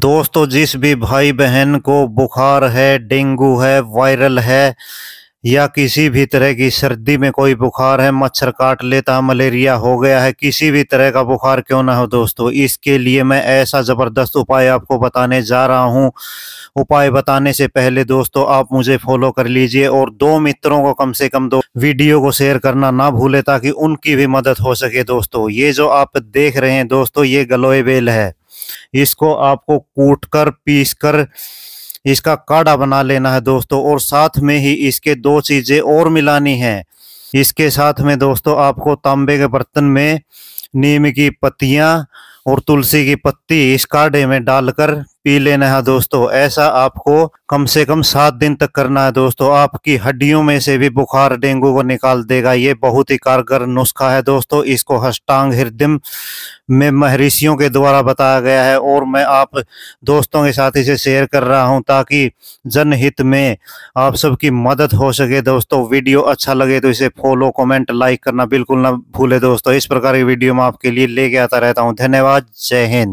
दोस्तों जिस भी भाई बहन को बुखार है डेंगू है वायरल है या किसी भी तरह की सर्दी में कोई बुखार है मच्छर काट लेता है मलेरिया हो गया है किसी भी तरह का बुखार क्यों ना हो दोस्तों इसके लिए मैं ऐसा ज़बरदस्त उपाय आपको बताने जा रहा हूँ उपाय बताने से पहले दोस्तों आप मुझे फॉलो कर लीजिए और दो मित्रों को कम से कम दो वीडियो को शेयर करना ना भूले ताकि उनकी भी मदद हो सके दोस्तों ये जो आप देख रहे हैं दोस्तों ये गलोए बेल है इसको आपको कूट कर पीस कर इसका काढ़ा बना लेना है दोस्तों और साथ में ही इसके दो चीज़ें और मिलानी है इसके साथ में दोस्तों आपको तांबे के बर्तन में नीम की पत्तियां और तुलसी की पत्ती इस काढ़े में डालकर पी लेना है दोस्तों ऐसा आपको कम से कम सात दिन तक करना है दोस्तों आपकी हड्डियों में से भी बुखार डेंगू को निकाल देगा ये बहुत ही कारगर नुस्खा है दोस्तों इसको हष्टांग हृदय में महर्षियों के द्वारा बताया गया है और मैं आप दोस्तों के साथ इसे शेयर कर रहा हूं ताकि जनहित में आप सबकी मदद हो सके दोस्तों वीडियो अच्छा लगे तो इसे फॉलो कमेंट लाइक करना बिल्कुल ना भूले दोस्तों इस प्रकार की वीडियो मैं आपके लिए लेके आता रहता हूँ धन्यवाद जय हिंद